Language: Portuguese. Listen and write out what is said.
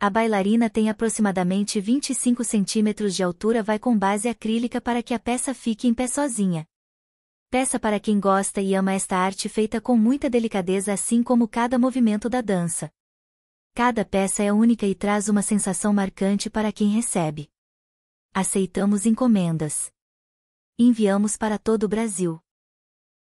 A bailarina tem aproximadamente 25 centímetros de altura vai com base acrílica para que a peça fique em pé sozinha. Peça para quem gosta e ama esta arte feita com muita delicadeza assim como cada movimento da dança. Cada peça é única e traz uma sensação marcante para quem recebe. Aceitamos encomendas. Enviamos para todo o Brasil.